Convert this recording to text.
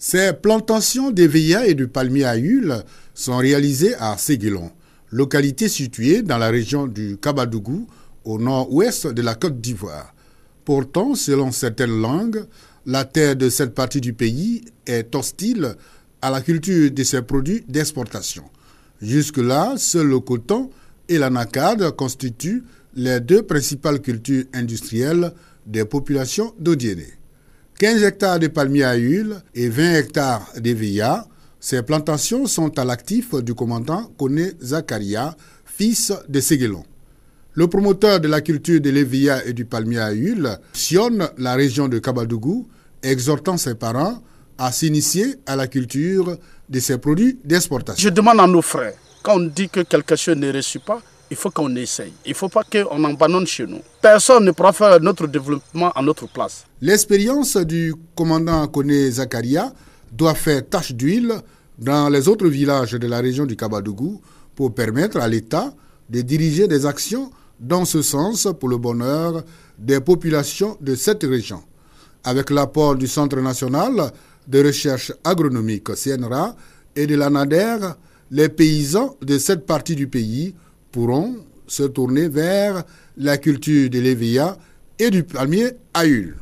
Ces plantations d'éveillas et de palmiers à huile sont réalisées à Séguélon, localité située dans la région du Kabadougou, au nord-ouest de la Côte d'Ivoire. Pourtant, selon certaines langues, la terre de cette partie du pays est hostile à la culture de ces produits d'exportation. Jusque-là, seul le coton et la nacade constituent les deux principales cultures industrielles des populations d'Odiéné. 15 hectares de palmiers à huile et 20 hectares d'EVIA. Ces plantations sont à l'actif du commandant Kone Zakaria, fils de Séguelon. Le promoteur de la culture de l'Evia et du palmier à huile sionne la région de Kabadougou, exhortant ses parents à s'initier à la culture de ces produits d'exportation. Je demande à nos frères, quand on dit que quelque chose ne reçu pas, il faut qu'on essaye. Il ne faut pas qu'on abandonne chez nous. Personne ne pourra faire notre développement à notre place. L'expérience du commandant Kone Zakaria doit faire tache d'huile dans les autres villages de la région du Kabadougou pour permettre à l'État de diriger des actions dans ce sens pour le bonheur des populations de cette région. Avec l'apport du Centre national de recherche agronomique CNRA et de l'ANADER, les paysans de cette partie du pays pourront se tourner vers la culture de Léviats et du palmier à huile.